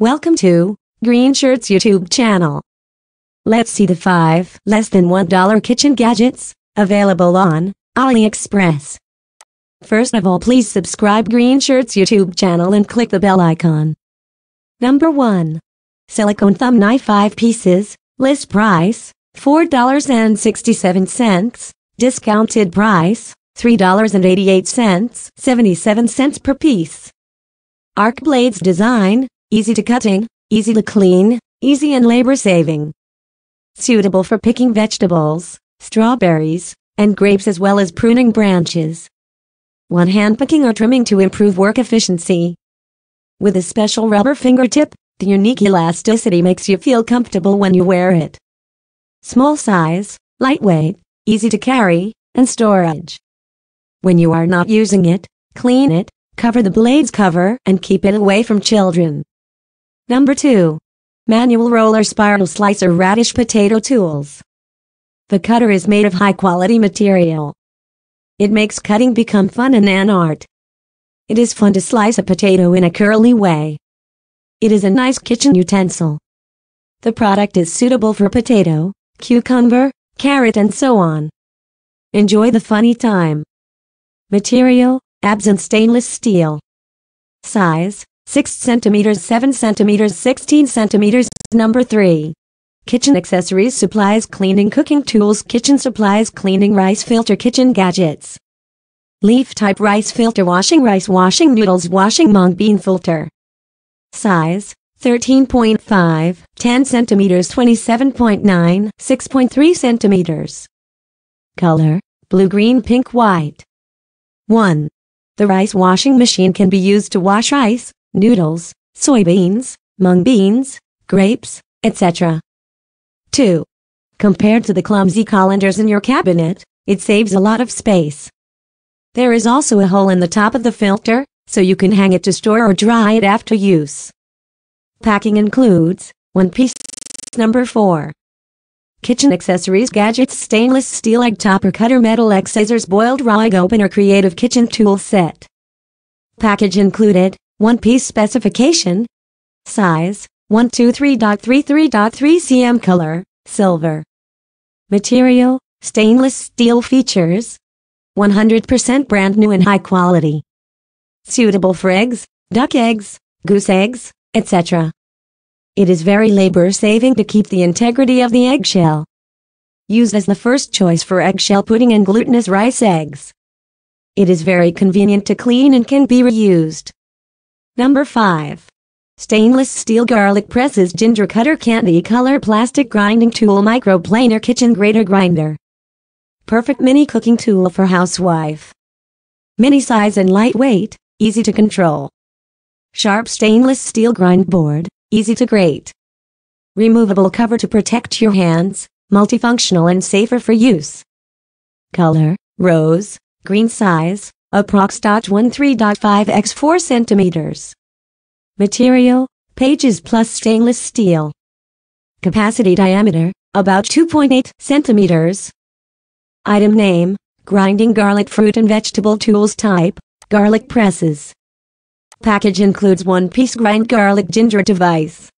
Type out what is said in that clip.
Welcome to Green Shirts YouTube channel. Let's see the 5 less than $1 kitchen gadgets available on AliExpress. First of all please subscribe Green Shirts YouTube channel and click the bell icon. Number 1. Silicone Thumb Knife 5 pieces, list price, $4.67, discounted price, $3.88, 77 cents per piece. Arc Blades Design, easy to cutting, easy to clean, easy and labor-saving. Suitable for picking vegetables, strawberries, and grapes as well as pruning branches. One hand picking or trimming to improve work efficiency. With a special rubber fingertip, the unique elasticity makes you feel comfortable when you wear it. Small size, lightweight, easy to carry, and storage. When you are not using it, clean it, cover the blades cover and keep it away from children. Number 2. Manual Roller Spiral Slicer Radish Potato Tools. The cutter is made of high quality material. It makes cutting become fun and an art. It is fun to slice a potato in a curly way. It is a nice kitchen utensil. The product is suitable for potato, cucumber, carrot and so on. Enjoy the funny time. Material, Absent stainless steel. Size, 6 cm 7 cm 16 cm number 3 kitchen accessories supplies cleaning cooking tools kitchen supplies cleaning rice filter kitchen gadgets leaf type rice filter washing rice washing noodles washing mung bean filter size 13.5 10 centimeters 27.9 6.3 centimeters color blue green pink white 1 the rice washing machine can be used to wash rice noodles, soybeans, mung beans, grapes, etc. 2. Compared to the clumsy colanders in your cabinet, it saves a lot of space. There is also a hole in the top of the filter, so you can hang it to store or dry it after use. Packing includes, one piece number 4. Kitchen accessories gadgets stainless steel egg topper cutter metal egg scissors boiled raw egg opener creative kitchen tool set. Package included, one-piece specification, size, 123.33.3 cm color, silver. Material, stainless steel features, 100% brand new and high quality. Suitable for eggs, duck eggs, goose eggs, etc. It is very labor-saving to keep the integrity of the eggshell. Used as the first choice for eggshell pudding and glutinous rice eggs. It is very convenient to clean and can be reused. Number 5. Stainless steel garlic presses ginger cutter candy color plastic grinding tool microplaner kitchen grater grinder. Perfect mini cooking tool for housewife. Mini size and lightweight, easy to control. Sharp stainless steel grind board, easy to grate. Removable cover to protect your hands, multifunctional and safer for use. Color, rose, green size, approx.13.5 x 4 cm. Material, pages plus stainless steel. Capacity diameter, about 2.8 cm. Item name, grinding garlic fruit and vegetable tools type, garlic presses. Package includes one-piece grind garlic ginger device.